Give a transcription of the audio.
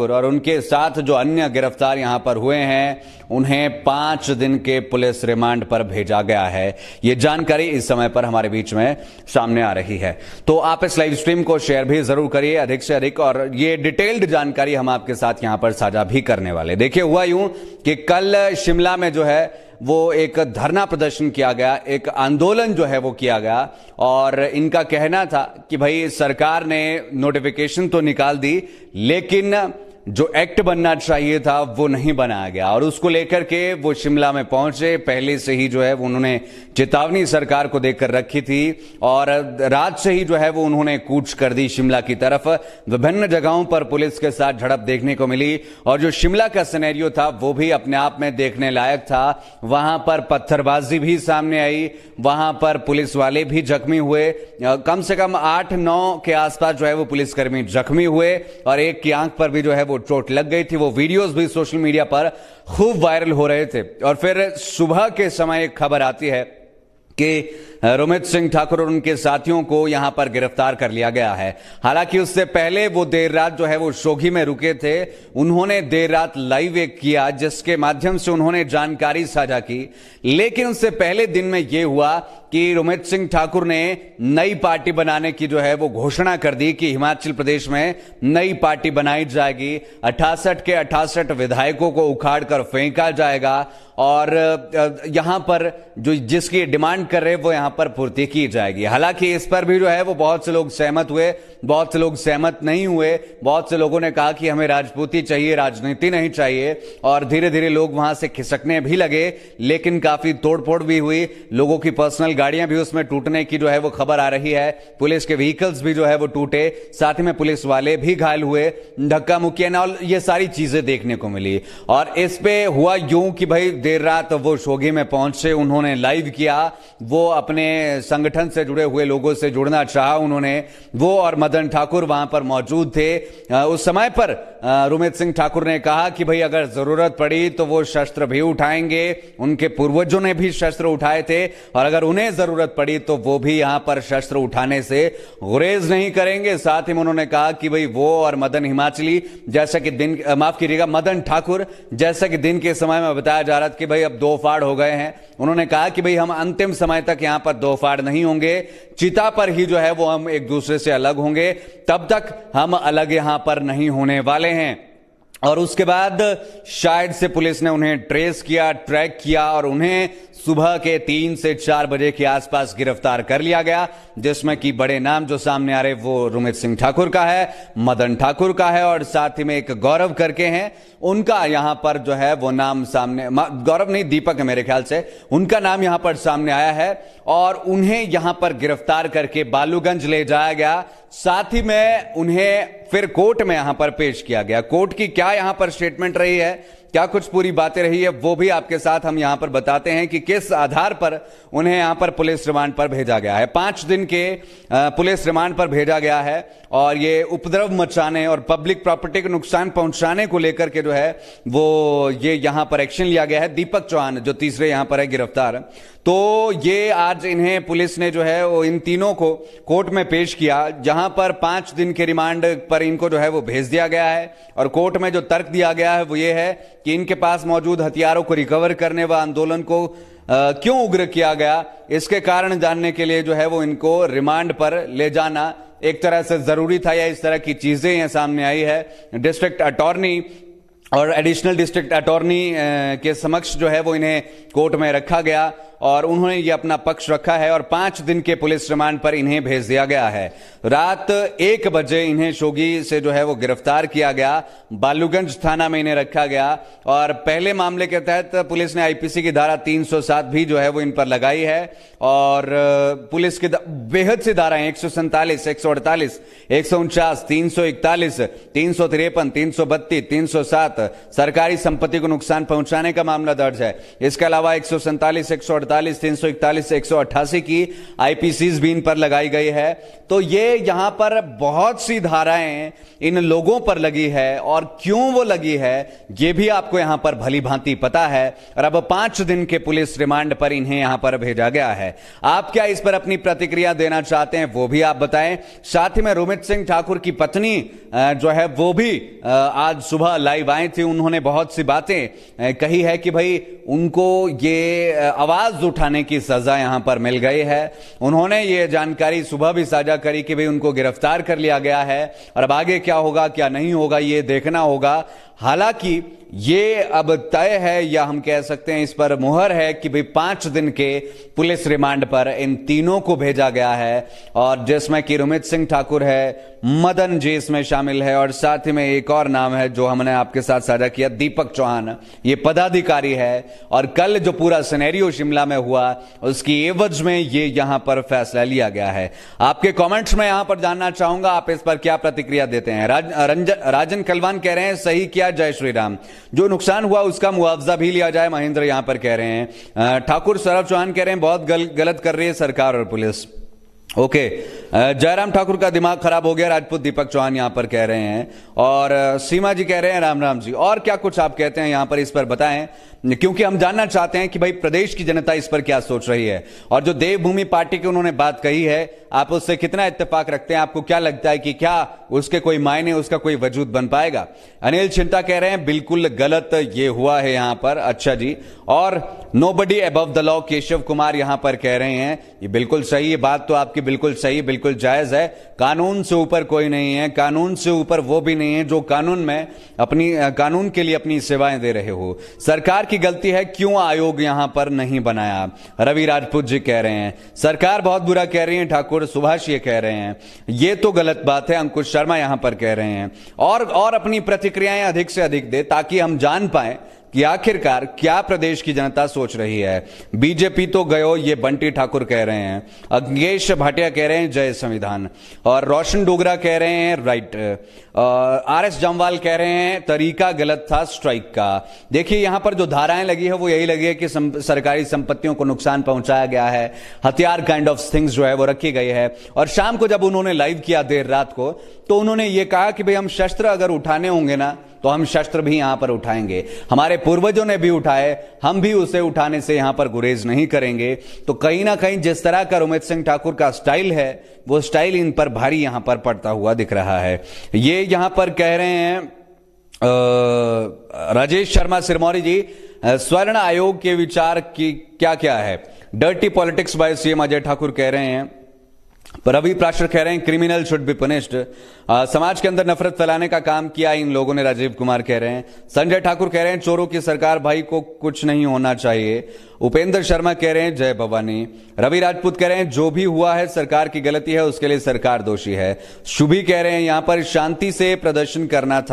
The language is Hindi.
और उनके साथ जो अन्य गिरफ्तार यहां पर हुए हैं उन्हें पांच दिन के पुलिस रिमांड पर भेजा गया है ये जानकारी इस समय पर हमारे बीच में सामने आ रही है तो आप इस लाइव स्ट्रीम को शेयर भी जरूर करिए अधिक से अधिक और ये डिटेल्ड जानकारी हम आपके साथ यहां पर साझा भी करने वाले देखिए हुआ यूं कि कल शिमला में जो है वो एक धरना प्रदर्शन किया गया एक आंदोलन जो है वो किया गया और इनका कहना था कि भाई सरकार ने नोटिफिकेशन तो निकाल दी लेकिन जो एक्ट बनना चाहिए था वो नहीं बनाया गया और उसको लेकर के वो शिमला में पहुंचे पहले से ही जो है वो उन्होंने चेतावनी सरकार को देकर रखी थी और रात से ही जो है वो उन्होंने कूच कर दी शिमला की तरफ विभिन्न जगहों पर पुलिस के साथ झड़प देखने को मिली और जो शिमला का सिनेरियो था वो भी अपने आप में देखने लायक था वहां पर पत्थरबाजी भी सामने आई वहां पर पुलिस वाले भी जख्मी हुए कम से कम आठ नौ के आसपास जो है वो पुलिसकर्मी जख्मी हुए और एक की आंख पर भी जो है वो चोट लग गई थी वो वीडियोस भी सोशल मीडिया पर खूब वायरल हो रहे थे और फिर सुबह के समय एक खबर आती है कि रोमित सिंह ठाकुर और उनके साथियों को यहां पर गिरफ्तार कर लिया गया है हालांकि उससे पहले वो देर रात जो है वो शोघी में रुके थे उन्होंने देर रात लाइव एक किया जिसके माध्यम से उन्होंने जानकारी साझा की लेकिन उससे पहले दिन में यह हुआ कि रोमित सिंह ठाकुर ने नई पार्टी बनाने की जो है वो घोषणा कर दी कि हिमाचल प्रदेश में नई पार्टी बनाई जाएगी अठासठ के अठासठ विधायकों को उखाड़ कर फेंका जाएगा और यहां पर जो जिसकी डिमांड कर रहे वो यहां पर पूर्ति की जाएगी हालांकि इस पर भी जो है वो बहुत से लोग सहमत हुए बहुत से लोग सहमत नहीं हुए बहुत से लोगों ने कहा कि हमें राजपूती चाहिए राजनीति नहीं चाहिए और धीरे धीरे लोग वहां से खिसकने भी लगे लेकिन काफी तोड़फोड़ भी हुई लोगों की पर्सनल गाड़ियां भी उसमें टूटने की जो है वो खबर आ रही है पुलिस के व्हीकल्स भी जो है वो टूटे साथ में पुलिस वाले भी घायल हुए धक्का मुक्की और ये सारी चीजें देखने को मिली और इस पे हुआ यूं कि भाई देर रात वो शोगी में पहुंचे उन्होंने लाइव किया वो अपने अपने संगठन से जुड़े हुए लोगों से जुड़ना चाहा उन्होंने वो और मदन ठाकुर वहां पर मौजूद थे उस समय पर रुमित सिंह ठाकुर ने कहा कि भाई अगर जरूरत पड़ी तो वो शस्त्र भी उठाएंगे उनके पूर्वजों ने भी शस्त्र उठाए थे और अगर उन्हें जरूरत पड़ी तो वो भी यहां पर शस्त्र उठाने से गुरेज नहीं करेंगे साथ ही उन्होंने कहा कि भाई वो और मदन हिमाचली जैसा कि दिन माफ कीजिएगा मदन ठाकुर जैसा कि दिन के समय में बताया जा रहा था कि भाई अब दो फाड़ हो गए हैं उन्होंने कहा कि भाई हम अंतिम समय तक यहां पर दो फाड़ नहीं होंगे चिता पर ही जो है वो हम एक दूसरे से अलग होंगे तब तक हम अलग यहां पर नहीं होने वाले हैं और उसके बाद शायद से पुलिस ने उन्हें ट्रेस किया ट्रैक किया और उन्हें सुबह के तीन से चार बजे के आसपास गिरफ्तार कर लिया गया जिसमें कि बड़े नाम जो सामने आ रहे वो रुमित सिंह ठाकुर का है मदन ठाकुर का है और साथ ही में एक गौरव करके हैं उनका यहां पर जो है वो नाम सामने गौरव नहीं दीपक है मेरे ख्याल से उनका नाम यहां पर सामने आया है और उन्हें यहां पर गिरफ्तार करके बालूगंज ले जाया गया साथ ही में उन्हें फिर कोर्ट में यहां पर पेश किया गया कोर्ट की क्या क्या यहां पर स्टेटमेंट रही है क्या कुछ पूरी बातें रही है वो भी आपके साथ हम यहां पर बताते हैं कि किस आधार पर उन्हें यहां पर पुलिस रिमांड पर भेजा गया है पांच दिन के पुलिस रिमांड पर भेजा गया है और ये उपद्रव मचाने और पब्लिक प्रॉपर्टी को नुकसान पहुंचाने को लेकर के जो है वो ये यहां पर एक्शन लिया गया है दीपक चौहान जो तीसरे यहां पर है गिरफ्तार तो ये आज इन्हें पुलिस ने जो है वो इन तीनों को कोर्ट में पेश किया जहां पर पांच दिन के रिमांड पर इनको जो है वो भेज दिया गया है और कोर्ट में जो तर्क दिया गया है वो ये है कि इनके पास मौजूद हथियारों को रिकवर करने व आंदोलन को आ, क्यों उग्र किया गया इसके कारण जानने के लिए जो है वो इनको रिमांड पर ले जाना एक तरह से जरूरी था या इस तरह की चीजें यहां सामने आई है डिस्ट्रिक्ट अटॉर्नी और एडिशनल डिस्ट्रिक्ट अटॉर्नी के समक्ष जो है वो इन्हें कोर्ट में रखा गया और उन्होंने ये अपना पक्ष रखा है और पांच दिन के पुलिस रिमांड पर इन्हें भेज दिया गया है रात एक बजे इन्हें शोगी से जो है वो गिरफ्तार किया गया बालूगंज थाना में इन्हें रखा गया और पहले मामले के तहत पुलिस ने आईपीसी की धारा 307 भी जो है वो इन पर लगाई है और eh, पुलिस की बेहद सी धाराएं एक सौ सैतालीस एक सौ अड़तालीस एक सौ उनचास तीन सौ इकतालीस तीन सौ तिरपन तीन सौ बत्तीस तीन सौ सात सरकारी संपत्ति को नुकसान पहुंचाने का मामला दर्ज है इसके अलावा एक सौ सैंतालीस एक सौ अड़तालीस तीन सौ इकतालीस एक सौ अट्ठासी की आईपीसी भी इन पर लगाई गई है तो ये यहां पर बहुत सी धाराएं इन लोगों पर लगी है और क्यों वो लगी है ये भी आपको यहां पर भली भांति पता है और अब पांच दिन के पुलिस रिमांड पर इन्हें यहां पर भेजा गया है आप क्या इस पर अपनी प्रतिक्रिया देना चाहते हैं वो भी आप बताएं साथ ही में रोमित सिंह ठाकुर की पत्नी जो है वो भी आज सुबह लाइव आए थे उन्होंने बहुत सी बातें कही है कि भाई उनको ये आवाज उठाने की सजा यहां पर मिल गई है उन्होंने ये जानकारी सुबह भी साझा करी कि भाई उनको गिरफ्तार कर लिया गया है और अब आगे क्या होगा क्या नहीं होगा ये देखना होगा हालांकि ये अब तय है या हम कह सकते हैं इस पर मुहर है कि भाई पांच दिन के पुलिस रिमांड पर इन तीनों को भेजा गया है और जिसमें कि रोमित सिंह ठाकुर है मदन जी इसमें शामिल है और साथ ही में एक और नाम है जो हमने आपके साथ साझा किया दीपक चौहान ये पदाधिकारी है और कल जो पूरा सिनेरियो शिमला में हुआ उसकी एवज में ये यहां पर फैसला लिया गया है आपके कॉमेंट्स में यहां पर जानना चाहूंगा आप इस पर क्या प्रतिक्रिया देते हैं राज, राजन कलवान कह रहे हैं सही किया जय श्री राम जो नुकसान हुआ उसका मुआवजा भी लिया जाए महेंद्र यहां पर कह रहे हैं ठाकुर सौरभ चौहान कह रहे हैं बहुत गल, गलत कर रही है सरकार और पुलिस ओके जयराम ठाकुर का दिमाग खराब हो गया राजपूत दीपक चौहान यहां पर कह रहे हैं और सीमा जी कह रहे हैं राम राम जी और क्या कुछ आप कहते हैं यहां पर इस पर बताएं क्योंकि हम जानना चाहते हैं कि भाई प्रदेश की जनता इस पर क्या सोच रही है और जो देवभूमि पार्टी की उन्होंने बात कही है आप उससे कितना इत्तेफाक रखते हैं आपको क्या लगता है कि क्या उसके कोई मायने उसका कोई वजूद बन पाएगा अनिल चिंता कह रहे हैं बिल्कुल गलत ये हुआ है यहां पर अच्छा जी और nobody above the law Keshav Kumar यहां पर कह रहे हैं ये बिल्कुल सही है बात तो आपकी बिल्कुल सही बिल्कुल जायज है कानून से ऊपर कोई नहीं है कानून से ऊपर वो भी नहीं है जो कानून में अपनी कानून के लिए अपनी सेवाएं दे रहे हो सरकार की गलती है क्यों आयोग यहां पर नहीं बनाया रवि राजपूत जी कह रहे हैं सरकार बहुत बुरा कह रही है ठाकुर सुभाष ये कह रहे हैं ये तो गलत बात है अंकुश शर्मा यहां पर कह रहे हैं और और अपनी प्रतिक्रियाएं अधिक से अधिक दे ताकि हम जान पाए कि आखिरकार क्या प्रदेश की जनता सोच रही है बीजेपी तो गयो ये बंटी ठाकुर कह रहे हैं अज्ञेश भाटिया कह रहे हैं जय संविधान और रोशन डोगरा कह रहे हैं राइट आर एस जमवाल कह रहे हैं तरीका गलत था स्ट्राइक का देखिए यहां पर जो धाराएं लगी है वो यही लगी है कि सम, सरकारी संपत्तियों को नुकसान पहुंचाया गया है हथियार काइंड ऑफ थिंग्स जो है वो रखी गई है और शाम को जब उन्होंने लाइव किया देर रात को तो उन्होंने ये कहा कि भाई हम शस्त्र अगर उठाने होंगे ना तो हम शस्त्र भी यहां पर उठाएंगे हमारे पूर्वजों ने भी उठाए हम भी उसे उठाने से यहां पर गुरेज नहीं करेंगे तो कहीं ना कहीं जिस तरह का रोमित सिंह ठाकुर का स्टाइल है वो स्टाइल इन पर भारी यहां पर पड़ता हुआ दिख रहा है ये यहां पर कह रहे हैं राजेश शर्मा सिरमौरी जी स्वर्ण आयोग के विचार की क्या क्या है dirty politics by CM Ajay Thakur कह रहे हैं पर अभी प्राशर कह रहे हैं क्रिमिनल शुड बी पनिश्ड समाज के अंदर नफरत फैलाने का काम किया इन लोगों ने राजीव कुमार कह रहे हैं संजय ठाकुर कह रहे हैं चोरों की सरकार भाई को कुछ नहीं होना चाहिए उपेंद्र शर्मा कह रहे हैं जय भवानी रवि राजपूत कह रहे हैं जो भी हुआ है सरकार की गलती है उसके लिए सरकार दोषी है शुभी कह रहे हैं यहां पर शांति से प्रदर्शन करना था